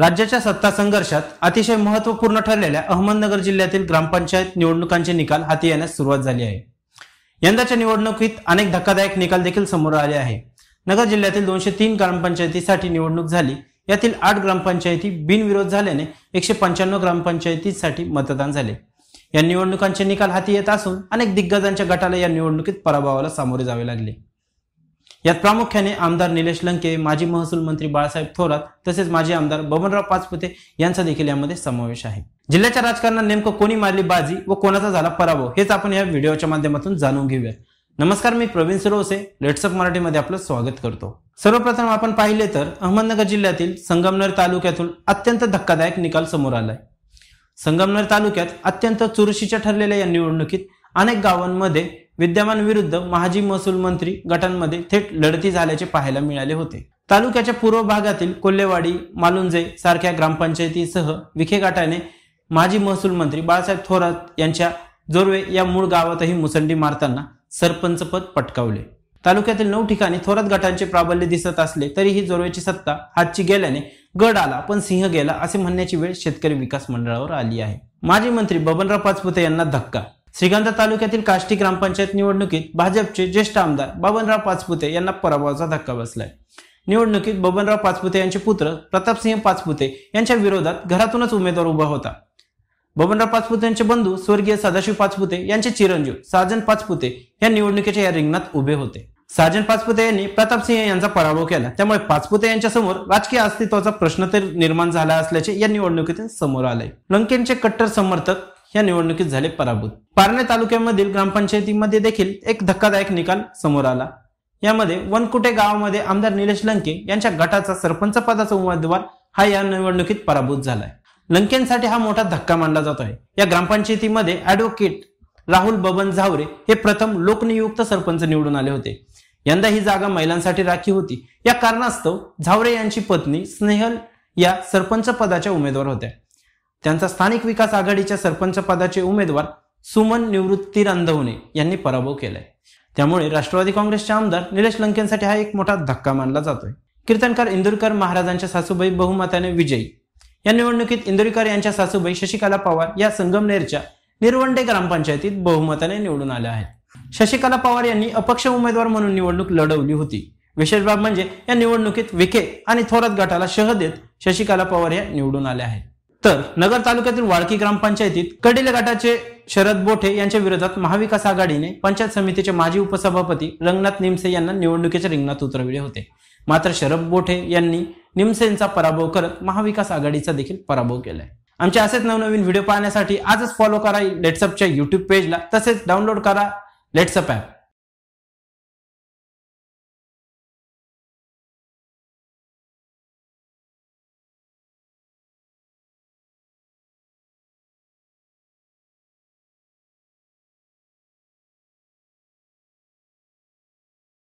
राज्याच्या सत्ता संघर्षात अतिशय महत्वपूर्ण ठरलेल्या अहमदनगर जिल्ह्यातील ग्रामपंचायत निवडणुकांचे निकाल हाती येण्यास सुरुवात झाली आहे यंदाच्या निवडणुकीत अनेक धक्कादायक निकाल देखील समोर आले आहे नगर जिल्ह्यातील दोनशे तीन ग्रामपंचायतीसाठी निवडणूक झाली यातील आठ ग्रामपंचायती बिनविरोध झाल्याने एकशे पंच्याण्णव ग्रामपंचायतीसाठी मतदान झाले या निवडणुकांचे निकाल हाती येत असून अनेक दिग्गजांच्या गटाला या निवडणुकीत पराभवाला सामोरे जावे लागले यात प्रामुख्याने आमदार निलेश लंके माजी महसूल मंत्री बाळासाहेब थोरात तसेच माजी आमदार बबनराव पाचपुते यांचा देखील यामध्ये समावेश आहे जिल्ह्याच्या राजकारणात नेमकं कोणी मारली बाजी व कोणाचा झाला पराभव हेच आपण या व्हिडिओच्या माध्यमातून जाणून घेऊया नमस्कार मी प्रवीण सरोसे लेट्सअप मराठीमध्ये आपलं स्वागत करतो सर्वप्रथम आपण पाहिले तर अहमदनगर जिल्ह्यातील संगमनेर तालुक्यातून अत्यंत धक्कादायक निकाल समोर आलाय संगमनेर तालुक्यात अत्यंत चुरशीच्या ठरलेल्या या निवडणुकीत अनेक गावांमध्ये विद्यमान विरुद्ध माजी महसूल मंत्री गटांमध्ये थेट लढती झाल्याचे पाहायला मिळाले होते तालुक्याच्या पूर्व भागातील कोल्हेवाडी मालुंजे सारख्या ग्रामपंचायतीसह विखे गटाने माजी महसूल मंत्री बाळासाहेब थोरात यांच्या जोरवे या मूळ गावातही मुसंडी मारताना सरपंच पद पटकावले तालुक्यातील नऊ ठिकाणी थोरात गटांचे प्राबल्य दिसत असले तरीही जोरवेची सत्ता हातची गेल्याने गड आला पण सिंह गेला असे म्हणण्याची वेळ शेतकरी विकास मंडळावर आली आहे माजी मंत्री बबनराव पाचपुते यांना धक्का श्रीगंध तालुक्यातील काष्टी ग्रामपंचायत निवडणुकीत भाजपचे ज्येष्ठ आमदार बबनराव पाचपुते यांना पराभवाचा धक्का बसलाय निवडणुकीत बबनराव पाचपुते यांचे पुत्र प्रतापसिंह पाचपुते यांच्या विरोधात घरातूनच उमेदवार उभा होता बबनराव पाचपुते यांचे बंधू स्वर्गीय सदाशिव पाचपुते यांचे चिरंजीव साजन पाचपुते या निवडणुकीच्या या रिंगणात उभे होते साजन पाचपुते यांनी प्रतापसिंह यांचा पराभव केला त्यामुळे पाचपुते यांच्या समोर राजकीय अस्तित्वाचा प्रश्न तर निर्माण झाला असल्याचे या निवडणुकीतून समोर आले लंकेनचे कट्टर समर्थक या निवडणुकीत झाले पराभूत पारणे तालुक्यामधील ग्रामपंचायतीमध्ये देखील एक धक्कादायक निकाल समोर आला यामध्ये वनकुटे गावामध्ये आमदार निलेश लंके यांच्या गटाचा सरपंच पदाचा उमेदवार हा या निवडणुकीत पराभूत झालाय लंकेंसाठी हा मोठा धक्का मानला जातो आहे या ग्रामपंचायतीमध्ये अॅडव्होकेट राहुल बबन झावरे हे प्रथम लोकनियुक्त सरपंच निवडून आले होते यंदा ही जागा महिलांसाठी राखी होती या कारणास्तव झावरे यांची पत्नी स्नेहल या सरपंच पदाच्या उमेदवार होत्या त्यांचा स्थानिक विकास आघाडीच्या सरपंच पदाचे उमेदवार सुमन निवृत्ती रांधवणे यांनी पराभव केलाय त्यामुळे राष्ट्रवादी काँग्रेसचे आमदार निलेश लंकेंसाठी हा एक मोठा धक्का मानला जातोय कीर्तनकार इंदुरकर महाराजांच्या सासूबाई बहुमताने विजयी या निवडणुकीत इंदुरकर यांच्या सासूबाई शशिकला पवार या संगमनेरच्या निरवंडे ग्रामपंचायतीत बहुमताने निवडून आल्या आहेत शशिकला पवार यांनी अपक्ष उमेदवार म्हणून निवडणूक लढवली होती विशेष बाब म्हणजे या निवडणुकीत विखे आणि थोरात गटाला शह देत शशिकला पवार या निवडून आल्या आहेत तर नगर तालुक्यातील वाळकी ग्रामपंचायतीत कडील गटाचे शरद बोठे यांच्या विरोधात महाविकास आघाडीने पंचायत समितीचे माजी उपसभापती रंगनाथ निमसे यांना निवडणुकीच्या रिंगणात उतरविले होते मात्र शरद बोठे यांनी निमसेंचा पराभव करत महाविकास आघाडीचा देखील पराभव केलाय आमचे असेच नवनवीन व्हिडिओ पाहण्यासाठी आजच फॉलो करा लेट्सअपच्या युट्यूब पेजला तसेच डाउनलोड करा लेट्सअप ॲप